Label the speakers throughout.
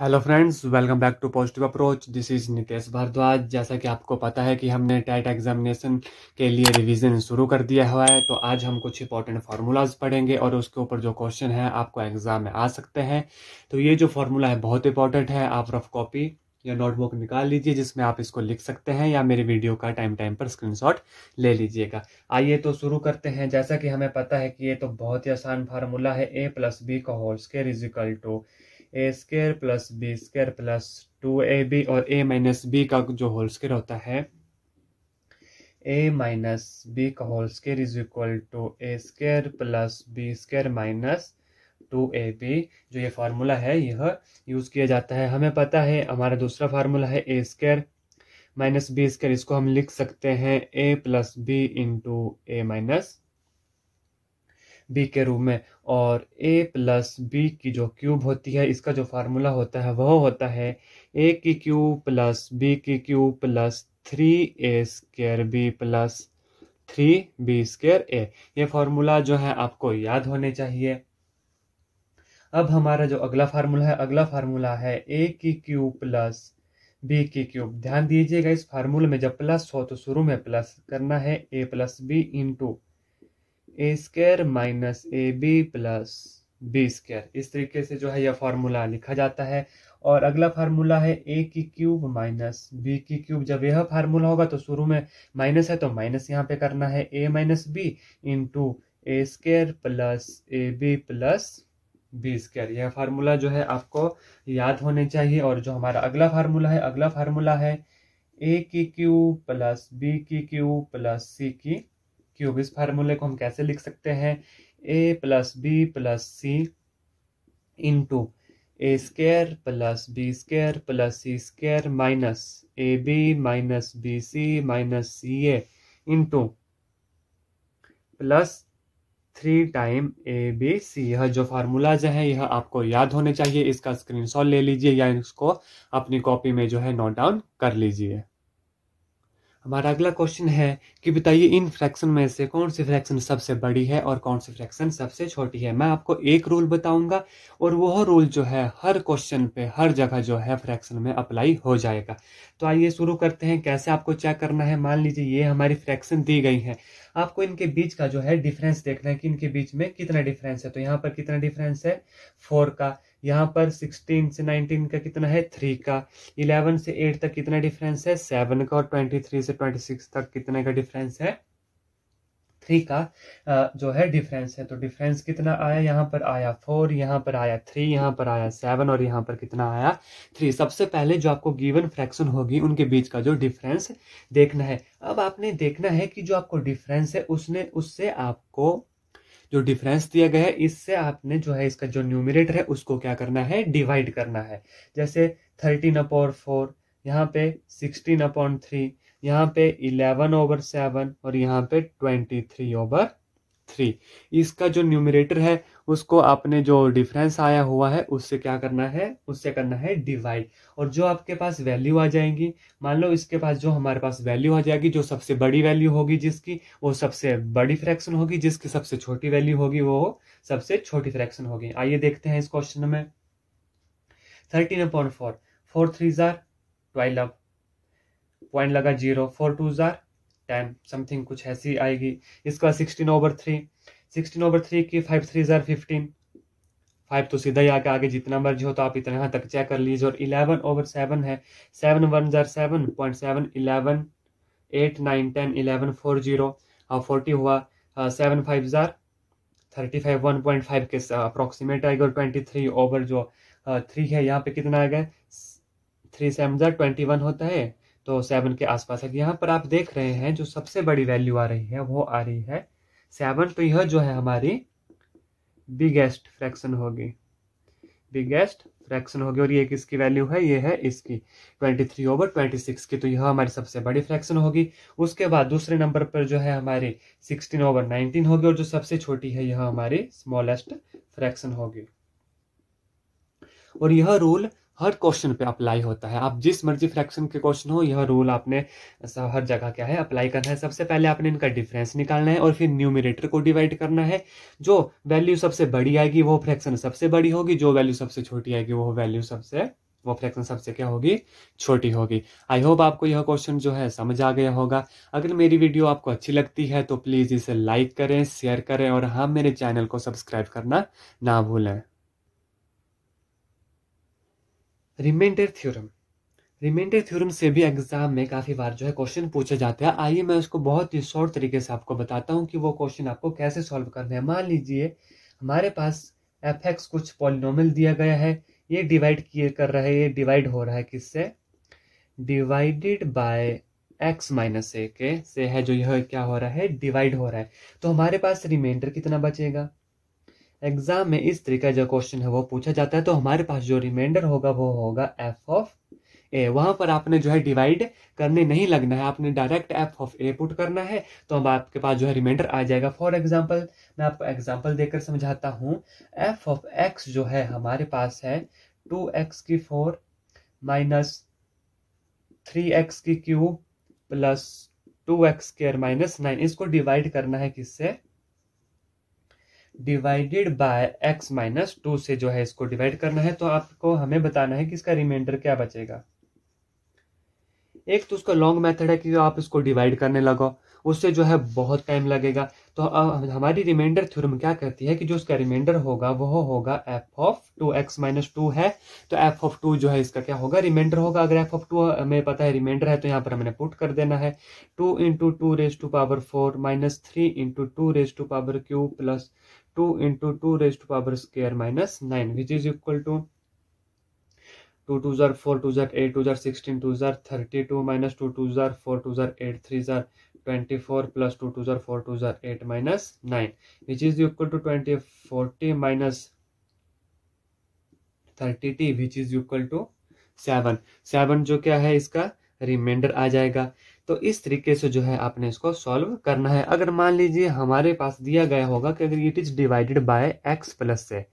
Speaker 1: hello friends welcome back to positive approach this is Nitesh Bharadwaj जैसा कि आपको पता है कि हमने टेट एग्जामिनेशन के लिए रिवीजन शुरू कर दिया हुआ है तो आज हम कुछ इंपॉर्टेंट फार्मूलाज पढ़ेंगे और उसके ऊपर जो क्वेश्चन है आपको एग्जाम में आ सकते हैं तो ये जो फार्मूला है बहुत इंपॉर्टेंट है आप रफ कॉपी या नोटबुक निकाल लीजिए जिसमें आप इसको लिख सकते हैं या मेरे वीडियो का टाइम टाइम पर स्क्रीनशॉट ले लीजिएगा आइए तो शुरू करते हैं जैसा कि हमें पता है कि ये तो बहुत ही आसान फार्मूला है ए प्लस बी का whole square is to A square plus B square plus two A B और ए माइनस बी का जो होल स्केयर होता है ए माइनस बी का whole square is equal to A square plus B square minus two A B जो ये formula है यह यूज़ किया जाता है हमें पता है हमारा दूसरा फार्मूला है A square minus B square इसको हम लिख सकते हैं A plus B into A minus B के रूप में और ए प्लस बी की जो क्यूब होती है इसका जो फार्मूला होता है वह होता है ए की क्यूब प्लस बी की cube plus three A square B plus three B square A ये फार्मूला जो है आपको याद होने चाहिए अब हमारा जो अगला फार्मूला है अगला फार्मूला है ए की क्यूब प्लस बी की क्यूब ध्यान दीजिएगा इस फार्मूले में जब प्लस हो तो शुरू में प्लस करना है A plus B into A square minus A B plus B square इस तरीके से जो है यह फार्मूला लिखा जाता है और अगला फार्मूला है ए की क्यूब माइनस बी की क्यूब जब यह फार्मूला होगा तो शुरू में माइनस है तो माइनस यहाँ पे करना है A minus B into A square plus A B plus B square यह फार्मूला जो है आपको याद होने चाहिए और जो हमारा अगला फार्मूला है अगला फार्मूला है ए की क्यूब प्लस बी की क्यूब प्लस सी की क्यूब इस फार्मूले को हम कैसे लिख सकते हैं A plus B plus C into A square plus B square plus C square minus A B minus B C minus C A into plus three time A B C यह जो फार्मूलाज है यह आपको याद होने चाहिए इसका screenshot ले लीजिए या इसको अपनी कॉपी में जो है नोट डाउन कर लीजिए हमारा अगला क्वेश्चन है कि बताइए इन फ्रैक्शन में से कौन सी फ्रैक्शन सबसे बड़ी है और कौन सी फ्रैक्शन सबसे छोटी है मैं आपको एक रूल बताऊंगा और वह रूल जो है हर क्वेश्चन पे हर जगह जो है फ्रैक्शन में अप्लाई हो जाएगा तो आइए शुरू करते हैं कैसे आपको चेक करना है मान लीजिए ये हमारी फ्रैक्शन दी गई है आपको इनके बीच का जो है डिफरेंस देखना है कि इनके बीच में कितना डिफरेंस है तो यहाँ पर कितना डिफरेंस है फोर का यहाँ पर सिक्सटीन से नाइनटीन का कितना है थ्री का इलेवन से एट तक कितना डिफरेंस है सेवन का और ट्वेंटी थ्री से ट्वेंटी सिक्स तक कितने का डिफरेंस है थ्री का uh, जो है डिफरेंस है तो डिफरेंस कितना आया यहाँ पर आया फोर यहाँ पर आया थ्री यहाँ पर आया सेवन और यहाँ पर कितना आया थ्री सबसे पहले जो आपको गिवन फ्रैक्शन होगी उनके बीच का जो डिफरेंस देखना है अब आपने देखना है कि जो आपको डिफरेंस है उसने उससे आपको जो डिफरेंस दिया गया है इससे आपने जो है इसका जो न्यूमिनेटर है उसको क्या करना है डिवाइड करना है जैसे थर्टीन अपॉन फोर यहाँ पे सिक्सटीन अपॉन थ्री यहाँ पे इलेवन ओवर सेवन और यहाँ पे ट्वेंटी थ्री ओवर थ्री इसका जो न्यूमिरेटर है उसको आपने जो डिफरेंस आया हुआ है उससे क्या करना है उससे करना है डिवाइड और जो आपके पास वैल्यू आ जाएंगी मान लो इसके पास जो हमारे पास वैल्यू आ जाएगी जो सबसे बड़ी वैल्यू होगी जिसकी वो सबसे बड़ी फ्रैक्शन होगी जिसकी सबसे छोटी वैल्यू होगी वो सबसे छोटी फ्रैक्शन होगी आइए देखते हैं इस क्वेश्चन में thirteen a point four four three जार ट्वेल्व पॉइंट लगा जीरो फोर टू ज़ार टेन समथिंग कुछ ऐसी आएगी इसका sixteen over three sixteen over three की फाइव थ्री ज़ार फिफ्टीन फाइव तो सीधा ही आके आगे जितना मर्जी हो तो आप इतना यहाँ तक चेक कर लीजिए और इलेवन ओवर सेवन है सेवन वन ज़ार seven point seven eleven eight nine ten eleven four zero forty हुआ सेवन हाँ, फाइव ज़ार thirty five one point five के अप्रोक्सीमेट आएगा और ट्वेंटी थ्री ओवर जो थ्री हाँ, है यहाँ पे कितना आएगा थ्री सेवन ज़ार ट्वेंटी वन होता है तो सेवन के आसपास है यहाँ पर आप देख रहे हैं जो सबसे बड़ी वैल्यू आ रही है वो आ रही है सेवन तो यह जो है हमारी बिगेस्ट फ्रैक्शन होगी बिगेस्ट फ्रैक्शन होगी और ये किसकी वैल्यू है ये है इसकी 23 ओवर 26 की तो यह हमारी सबसे बड़ी फ्रैक्शन होगी उसके बाद दूसरे नंबर पर जो है हमारी 16 ओवर 19 होगी और जो सबसे छोटी है यह हमारी स्मॉलेस्ट फ्रैक्शन होगी और यह रूल हर क्वेश्चन पे अप्लाई होता है आप जिस मर्जी फ्रैक्शन के क्वेश्चन हो यह रूल आपने सब हर जगह क्या है अप्लाई करना है सबसे पहले आपने इनका डिफरेंस निकालना है और फिर न्यूमिनेटर को डिवाइड करना है जो वैल्यू सबसे बड़ी आएगी वो फ्रैक्शन सबसे बड़ी होगी जो वैल्यू सबसे छोटी आएगी वो वैल्यू सबसे वो फ्रैक्शन सबसे क्या होगी छोटी होगी आई होप आपको यह क्वेश्चन जो है समझ आ गया होगा अगर मेरी वीडियो आपको अच्छी लगती है तो प्लीज़ इसे लाइक करें शेयर करें और हम हाँ, मेरे चैनल को सब्सक्राइब करना ना भूलें रिमाइंडर थ्योरम रिमाइंडर थ्योरम से भी एग्जाम में काफ़ी बार जो है क्वेश्चन पूछे जाते हैं आइए मैं उसको बहुत ही शॉर्ट तरीके से आपको बताता हूँ कि वो क्वेश्चन आपको कैसे सॉल्व करना है मान लीजिए हमारे पास एफ एक्स कुछ पॉलिनोमल दिया गया है ये डिवाइड किए कर रहा है ये डिवाइड हो रहा है किससे divided by X minus A के से है जो यह क्या हो रहा है डिवाइड हो रहा है तो हमारे पास रिमाइंडर कितना बचेगा एग्जाम में इस तरीके का जो क्वेश्चन है वो पूछा जाता है तो हमारे पास जो रिमाइंडर होगा वो होगा एफ ऑफ ए वहां पर आपने जो है डिवाइड करने नहीं लगना है आपने direct F of A put करना है तो हम आपके पास जो है रिमाइंडर आ जाएगा फॉर एग्जाम्पल मैं आपको एग्जाम्पल देकर समझाता हूँ एफ ऑफ एक्स जो है हमारे पास है टू एक्स की फोर माइनस थ्री एक्स की cube plus two X square minus nine इसको डिवाइड करना है किससे divided by X minus two से जो है इसको डिवाइड करना है तो आपको हमें बताना है कि इसका रिमाइंडर क्या बचेगा एक तो उसका लॉन्ग मेथड है कि आप इसको डिवाइड करने लगो उससे जो है बहुत टाइम लगेगा तो हमारी रिमाइंडर थ्योरम क्या कहती है कि जो उसका रिमाइंडर होगा वह होगा F of two X minus two है तो एफ ऑफ टू जो है इसका क्या होगा रिमाइंडर होगा अगर एफ ऑफ टू हमें पता है रिमाइंडर है तो यहाँ पर हमने पुट कर देना है two into two raise to power four minus three into two raise to power cube plus two into two raise to power square minus nine which is equal to two two जार four two जार eight two जार sixteen two जार thirty two minus two two जार four two जार eight three जार जो क्या है इसका रिमाइंडर आ जाएगा तो इस तरीके से जो है आपने इसको सॉल्व करना है अगर मान लीजिए हमारे पास दिया गया होगा कि अगर it is divided by X plus से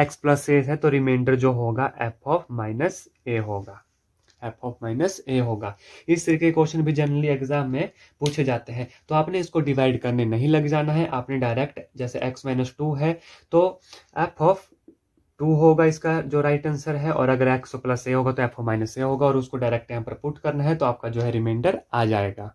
Speaker 1: एक्स प्लस से है तो रिमाइंडर जो होगा एफ ऑफ माइनस ए होगा एफ ऑफ माइनस ए होगा इस तरीके के क्वेश्चन भी जनरली एग्जाम में पूछे जाते हैं तो आपने इसको डिवाइड करने नहीं लग जाना है आपने डायरेक्ट जैसे एक्स माइनस टू है तो एफ ऑफ टू होगा इसका जो राइट आंसर है और अगर एक्स प्लस ए होगा तो एफ ऑफ माइनस ए होगा और उसको डायरेक्ट यहाँ पर पुट करना है तो आपका जो है रिमाइंडर आ जाएगा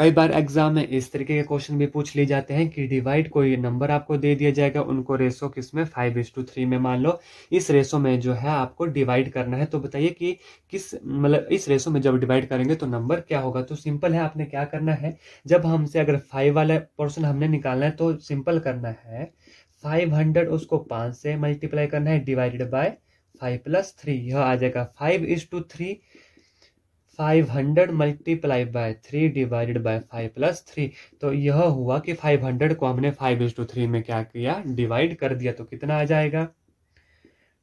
Speaker 1: कई बार एग्जाम में इस तरीके के क्वेश्चन भी पूछ लिए जाते हैं कि डिवाइड कोई नंबर आपको दे दिया जाएगा उनको रेसो किस में फाइव इज टू थ्री में मान लो इस रेसो में जो है आपको डिवाइड करना है तो बताइए कि किस मतलब इस रेसो में जब डिवाइड करेंगे तो नंबर क्या होगा तो सिंपल है आपने क्या करना है जब हमसे अगर फाइव वाला पोर्सन हमने निकालना है तो सिंपल करना है फाइव हंड्रेड उसको पाँच से मल्टीप्लाई करना है divided by five plus three यह आ जाएगा five is to three five hundred multiply by three divided by five plus three तो यह हुआ कि फाइव हंड्रेड को हमने फाइव इज टू थ्री में क्या किया डिवाइड कर दिया तो कितना आ जाएगा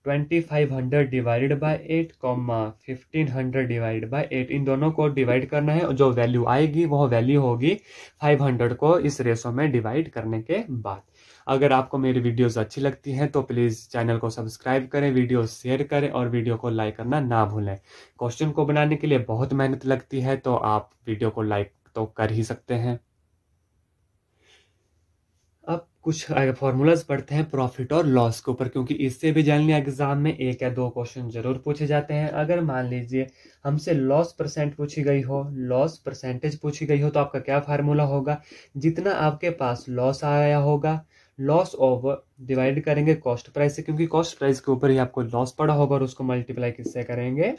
Speaker 1: twenty five hundred divided by eight comma fifteen hundred divide by eight इन दोनों को डिवाइड करना है और जो वैल्यू आएगी वह वैल्यू होगी फाइव हंड्रेड को इस रेशो में डिवाइड करने के बाद अगर आपको मेरी वीडियोस अच्छी लगती हैं तो प्लीज़ चैनल को सब्सक्राइब करें वीडियो शेयर करें और वीडियो को लाइक करना ना भूलें क्वेश्चन को बनाने के लिए बहुत मेहनत लगती है तो आप वीडियो को लाइक तो कर ही सकते हैं अब कुछ फॉर्मूलाज पढ़ते हैं प्रॉफिट और लॉस के ऊपर क्योंकि इससे भी जानने एग्जाम में एक या दो क्वेश्चन जरूर पूछे जाते हैं अगर मान लीजिए हमसे लॉस परसेंट पूछी गई हो लॉस परसेंटेज पूछी गई हो तो आपका क्या फार्मूला होगा जितना आपके पास लॉस आया होगा लॉस ओवर डिवाइड करेंगे कॉस्ट प्राइस से क्योंकि कॉस्ट प्राइस के ऊपर ही आपको लॉस पड़ा होगा और उसको मल्टीप्लाई किससे करेंगे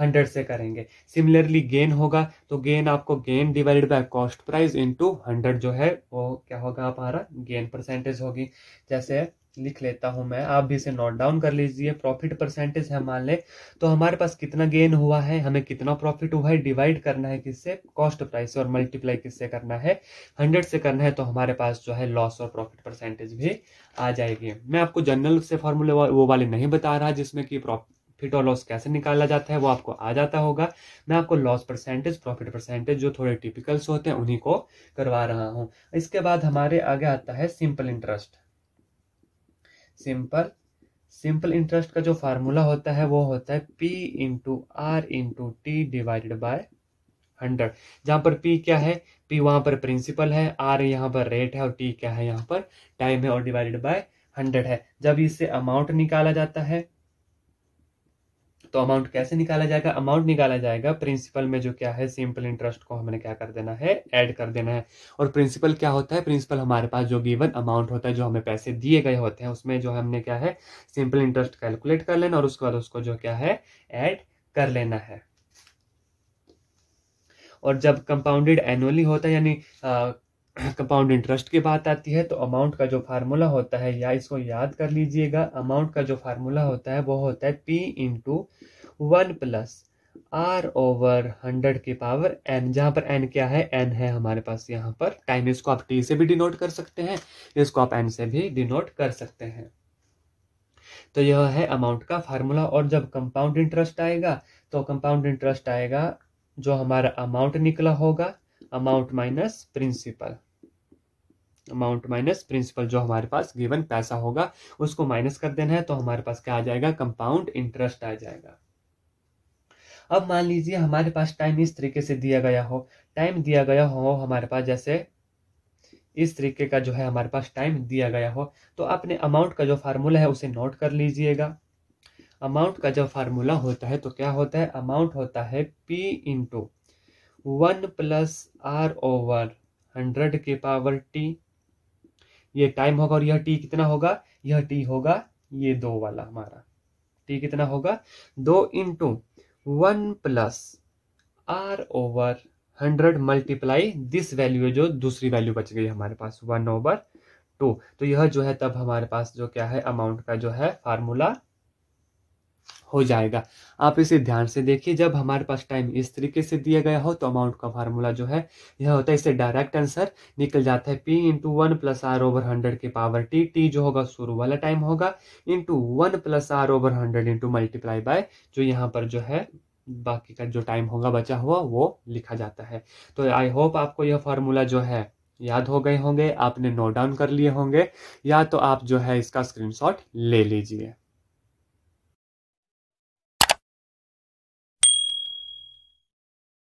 Speaker 1: हंड्रेड से करेंगे सिमिलरली गेन होगा तो गेन आपको gain divided by cost price into hundred जो है वो क्या होगा आप हमारा गेन परसेंटेज होगी जैसे लिख लेता हूं मैं आप भी इसे नोट डाउन कर लीजिए प्रॉफिट परसेंटेज है मान ले तो हमारे पास कितना गेन हुआ है हमें कितना प्रॉफिट हुआ है डिवाइड करना है किससे कॉस्ट प्राइस और मल्टीप्लाई किससे करना है हंड्रेड से करना है तो हमारे पास जो है लॉस और प्रॉफिट परसेंटेज भी आ जाएगी मैं आपको जनरल से फॉर्मूले वो वाले नहीं बता रहा जिसमें कि प्रॉफिट और लॉस कैसे निकाला जाता है वो आपको आ जाता होगा मैं आपको लॉस परसेंटेज प्रॉफिट परसेंटेज जो थोड़े टिपिकल्स होते हैं उन्हीं को करवा रहा हूँ इसके बाद हमारे आगे आता है simple interest simple simple interest का जो फार्मूला होता है वो होता है P into R into T divided by hundred जहां पर पी क्या है पी वहां पर प्रिंसिपल है आर यहां पर रेट है और टी क्या है यहाँ पर टाइम है और डिवाइडेड बाय हंड्रेड है जब इससे अमाउंट निकाला जाता है तो अमाउंट कैसे निकाला जाएगा अमाउंट निकाला जाएगा प्रिंसिपल में जो क्या है सिंपल इंटरेस्ट को हमने क्या कर देना है ऐड कर देना है और प्रिंसिपल क्या होता है प्रिंसिपल हमारे पास जो गिवन अमाउंट होता है जो हमें पैसे दिए गए होते हैं उसमें जो हमने क्या है सिंपल इंटरेस्ट कैलकुलेट कर लेना और उसके बाद उसको जो क्या है एड कर लेना है और जब कंपाउंडेड एनुअली होता है यानी कंपाउंड इंटरेस्ट की बात आती है तो अमाउंट का जो फार्मूला होता है या इसको याद कर लीजिएगा अमाउंट का जो फार्मूला होता है वो होता है P into one plus R over hundred के पावर एन जहाँ पर एन क्या है एन है हमारे पास यहाँ पर टाइम इसको आप टी से भी डिनोट कर सकते हैं इसको आप एन से भी डिनोट कर सकते हैं तो यह है अमाउंट का फार्मूला और जब कंपाउंड इंटरेस्ट आएगा तो कंपाउंड इंटरेस्ट आएगा जो हमारा अमाउंट निकला होगा amount minus principal amount minus principal जो हमारे पास गिवन पैसा होगा उसको माइनस कर देना है तो हमारे पास क्या आ जाएगा कंपाउंड इंटरेस्ट आ जाएगा अब मान लीजिए हमारे पास टाइम इस तरीके से दिया गया हो टाइम दिया गया हो हमारे पास जैसे इस तरीके का जो है हमारे पास टाइम दिया गया हो तो अपने अमाउंट का जो फार्मूला है उसे नोट कर लीजिएगा अमाउंट का जो फार्मूला होता है तो क्या होता है अमाउंट होता है P into one plus R over hundred के पावर टी ये टाइम होगा और यह टी कितना होगा यह टी होगा ये दो वाला हमारा टी कितना होगा दो into one plus R over hundred multiply this value है जो दूसरी वैल्यू बच गई हमारे पास वन ओवर टू तो यह जो है तब हमारे पास जो क्या है अमाउंट का जो है फार्मूला हो जाएगा आप इसे ध्यान से देखिए जब हमारे पास टाइम इस तरीके से दिया गया हो तो अमाउंट का फार्मूला जो है यह होता है इससे डायरेक्ट आंसर निकल जाता है P into one plus R over hundred के पावर टी टी जो होगा शुरू वाला टाइम होगा into one plus R over hundred into multiply by जो यहाँ पर जो है बाकी का जो टाइम होगा बचा हुआ वो लिखा जाता है तो आई होप आपको यह फार्मूला जो है याद हो गए होंगे आपने नोट डाउन कर लिए होंगे या तो आप जो है इसका स्क्रीनशॉट ले लीजिए